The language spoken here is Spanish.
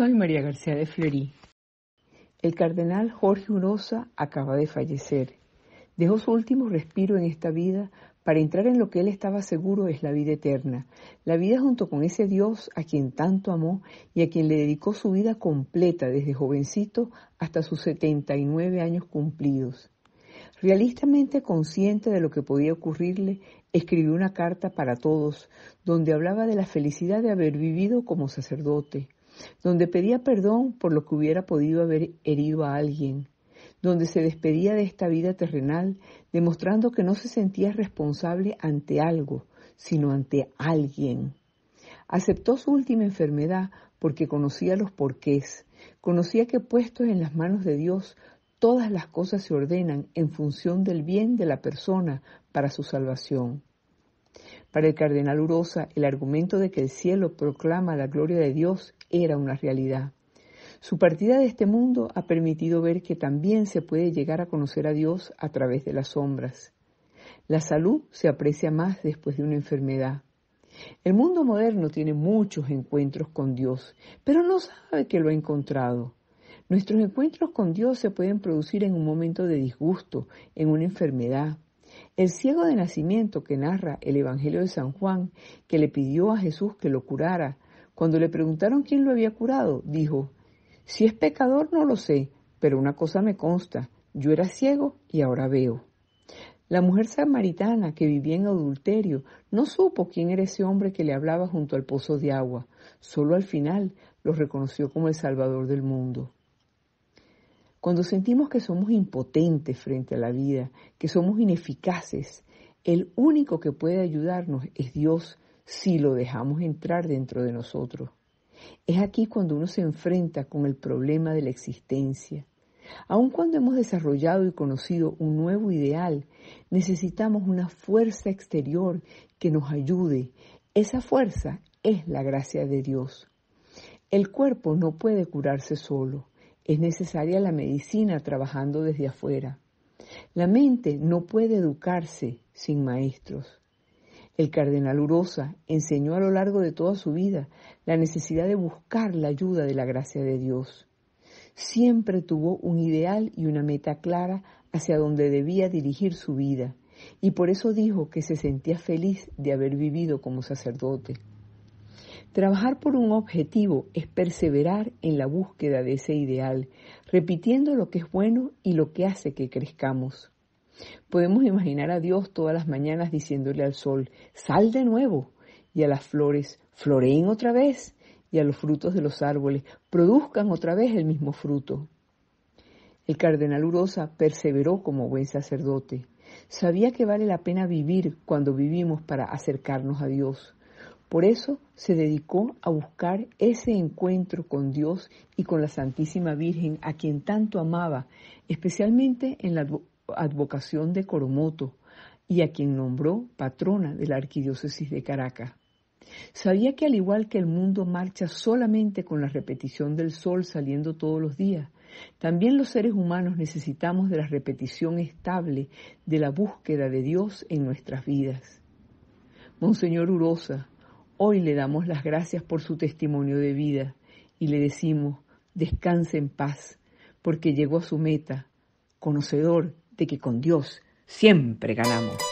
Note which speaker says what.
Speaker 1: Soy María García de Fleury. El cardenal Jorge Urosa acaba de fallecer. Dejó su último respiro en esta vida para entrar en lo que él estaba seguro es la vida eterna, la vida junto con ese Dios a quien tanto amó y a quien le dedicó su vida completa desde jovencito hasta sus 79 años cumplidos. Realistamente consciente de lo que podía ocurrirle, escribió una carta para todos, donde hablaba de la felicidad de haber vivido como sacerdote, donde pedía perdón por lo que hubiera podido haber herido a alguien, donde se despedía de esta vida terrenal, demostrando que no se sentía responsable ante algo, sino ante alguien. Aceptó su última enfermedad porque conocía los porqués, conocía que puestos en las manos de Dios, todas las cosas se ordenan en función del bien de la persona para su salvación. Para el cardenal Urosa, el argumento de que el cielo proclama la gloria de Dios era una realidad. Su partida de este mundo ha permitido ver que también se puede llegar a conocer a Dios a través de las sombras. La salud se aprecia más después de una enfermedad. El mundo moderno tiene muchos encuentros con Dios, pero no sabe que lo ha encontrado. Nuestros encuentros con Dios se pueden producir en un momento de disgusto, en una enfermedad. El ciego de nacimiento que narra el Evangelio de San Juan, que le pidió a Jesús que lo curara, cuando le preguntaron quién lo había curado, dijo, si es pecador no lo sé, pero una cosa me consta, yo era ciego y ahora veo. La mujer samaritana que vivía en adulterio no supo quién era ese hombre que le hablaba junto al pozo de agua, solo al final lo reconoció como el Salvador del mundo. Cuando sentimos que somos impotentes frente a la vida, que somos ineficaces, el único que puede ayudarnos es Dios si lo dejamos entrar dentro de nosotros. Es aquí cuando uno se enfrenta con el problema de la existencia. Aun cuando hemos desarrollado y conocido un nuevo ideal, necesitamos una fuerza exterior que nos ayude. Esa fuerza es la gracia de Dios. El cuerpo no puede curarse solo. Es necesaria la medicina trabajando desde afuera. La mente no puede educarse sin maestros. El cardenal Urosa enseñó a lo largo de toda su vida la necesidad de buscar la ayuda de la gracia de Dios. Siempre tuvo un ideal y una meta clara hacia donde debía dirigir su vida, y por eso dijo que se sentía feliz de haber vivido como sacerdote. Trabajar por un objetivo es perseverar en la búsqueda de ese ideal, repitiendo lo que es bueno y lo que hace que crezcamos. Podemos imaginar a Dios todas las mañanas diciéndole al sol, sal de nuevo, y a las flores, floreen otra vez, y a los frutos de los árboles, produzcan otra vez el mismo fruto. El cardenal Urosa perseveró como buen sacerdote. Sabía que vale la pena vivir cuando vivimos para acercarnos a Dios. Por eso se dedicó a buscar ese encuentro con Dios y con la Santísima Virgen, a quien tanto amaba, especialmente en la advocación de Coromoto y a quien nombró patrona de la Arquidiócesis de Caracas. Sabía que al igual que el mundo marcha solamente con la repetición del sol saliendo todos los días, también los seres humanos necesitamos de la repetición estable de la búsqueda de Dios en nuestras vidas. Monseñor Urosa, hoy le damos las gracias por su testimonio de vida y le decimos, descanse en paz, porque llegó a su meta, conocedor de que con Dios siempre ganamos.